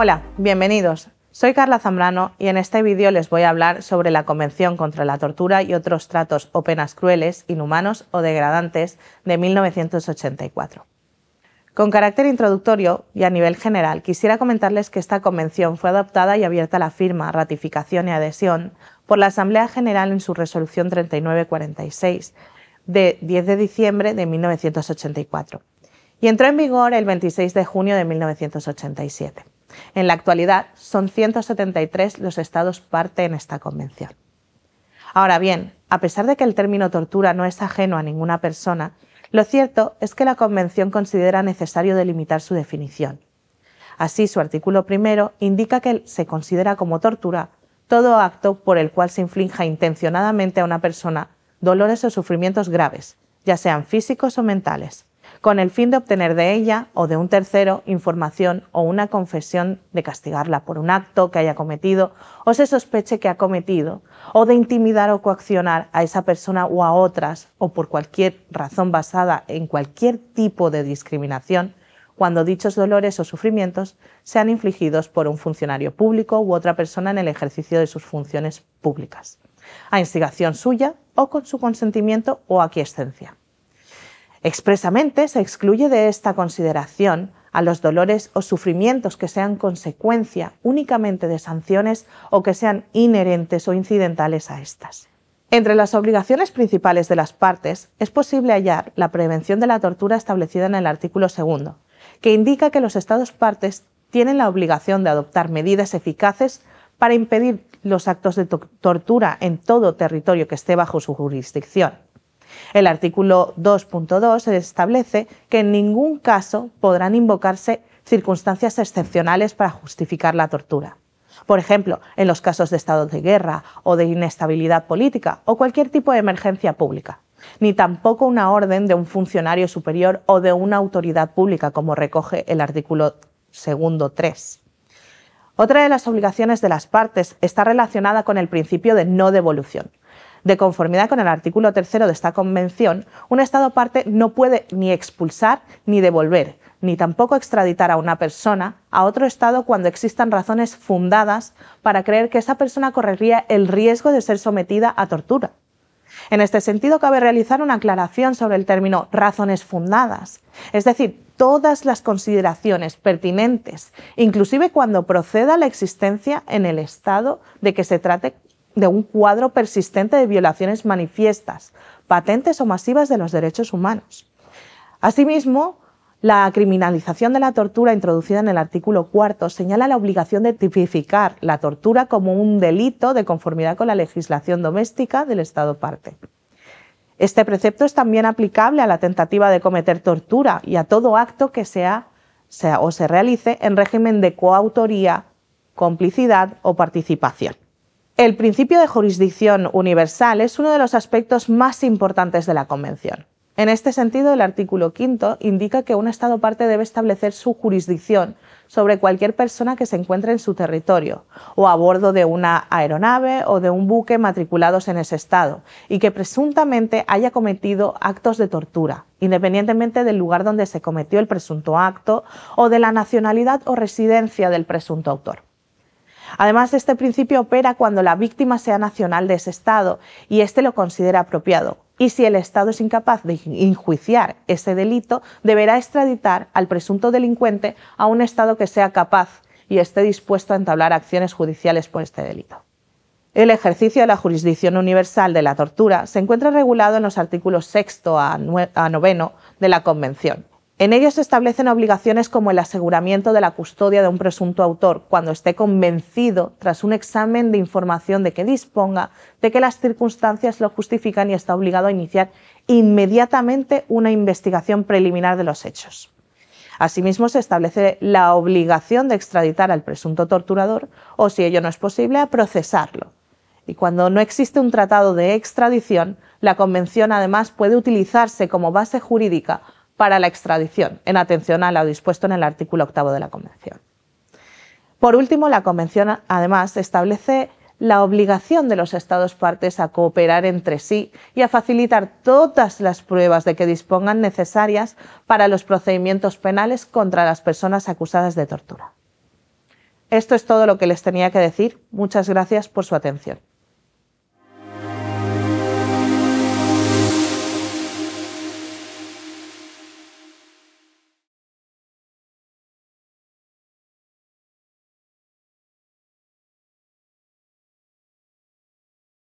Hola, bienvenidos. Soy Carla Zambrano y en este vídeo les voy a hablar sobre la Convención contra la Tortura y otros tratos o penas crueles, inhumanos o degradantes de 1984. Con carácter introductorio y a nivel general, quisiera comentarles que esta convención fue adoptada y abierta a la firma, ratificación y adhesión por la Asamblea General en su resolución 3946 de 10 de diciembre de 1984 y entró en vigor el 26 de junio de 1987. En la actualidad, son 173 los estados parte en esta convención. Ahora bien, a pesar de que el término tortura no es ajeno a ninguna persona, lo cierto es que la Convención considera necesario delimitar su definición. Así, su artículo primero indica que se considera como tortura todo acto por el cual se inflinja intencionadamente a una persona dolores o sufrimientos graves, ya sean físicos o mentales, con el fin de obtener de ella o de un tercero información o una confesión de castigarla por un acto que haya cometido o se sospeche que ha cometido, o de intimidar o coaccionar a esa persona o a otras, o por cualquier razón basada en cualquier tipo de discriminación, cuando dichos dolores o sufrimientos sean infligidos por un funcionario público u otra persona en el ejercicio de sus funciones públicas, a instigación suya o con su consentimiento o aquiescencia. Expresamente se excluye de esta consideración a los dolores o sufrimientos que sean consecuencia únicamente de sanciones o que sean inherentes o incidentales a estas. Entre las obligaciones principales de las partes es posible hallar la prevención de la tortura establecida en el artículo segundo, que indica que los Estados partes tienen la obligación de adoptar medidas eficaces para impedir los actos de tortura en todo territorio que esté bajo su jurisdicción. El artículo 2.2 establece que en ningún caso podrán invocarse circunstancias excepcionales para justificar la tortura. Por ejemplo, en los casos de estado de guerra o de inestabilidad política o cualquier tipo de emergencia pública, ni tampoco una orden de un funcionario superior o de una autoridad pública, como recoge el artículo segundo Otra de las obligaciones de las partes está relacionada con el principio de no devolución, de conformidad con el artículo tercero de esta Convención, un Estado parte no puede ni expulsar ni devolver, ni tampoco extraditar a una persona a otro Estado cuando existan razones fundadas para creer que esa persona correría el riesgo de ser sometida a tortura. En este sentido, cabe realizar una aclaración sobre el término razones fundadas, es decir, todas las consideraciones pertinentes, inclusive cuando proceda la existencia en el Estado de que se trate de un cuadro persistente de violaciones manifiestas, patentes o masivas de los derechos humanos. Asimismo, la criminalización de la tortura introducida en el artículo cuarto señala la obligación de tipificar la tortura como un delito de conformidad con la legislación doméstica del Estado parte. Este precepto es también aplicable a la tentativa de cometer tortura y a todo acto que sea, sea o se realice en régimen de coautoría, complicidad o participación. El principio de jurisdicción universal es uno de los aspectos más importantes de la Convención. En este sentido, el artículo 5 indica que un Estado parte debe establecer su jurisdicción sobre cualquier persona que se encuentre en su territorio o a bordo de una aeronave o de un buque matriculados en ese Estado y que presuntamente haya cometido actos de tortura, independientemente del lugar donde se cometió el presunto acto o de la nacionalidad o residencia del presunto autor. Además, este principio opera cuando la víctima sea nacional de ese Estado y éste lo considera apropiado. Y si el Estado es incapaz de enjuiciar ese delito, deberá extraditar al presunto delincuente a un Estado que sea capaz y esté dispuesto a entablar acciones judiciales por este delito. El ejercicio de la jurisdicción universal de la tortura se encuentra regulado en los artículos 6 a 9 de la Convención. En ellos se establecen obligaciones como el aseguramiento de la custodia de un presunto autor cuando esté convencido, tras un examen de información de que disponga, de que las circunstancias lo justifican y está obligado a iniciar inmediatamente una investigación preliminar de los hechos. Asimismo, se establece la obligación de extraditar al presunto torturador o, si ello no es posible, a procesarlo. Y cuando no existe un tratado de extradición, la Convención además puede utilizarse como base jurídica para la extradición, en atención a lo dispuesto en el artículo octavo de la Convención. Por último, la Convención además establece la obligación de los Estados partes a cooperar entre sí y a facilitar todas las pruebas de que dispongan necesarias para los procedimientos penales contra las personas acusadas de tortura. Esto es todo lo que les tenía que decir. Muchas gracias por su atención.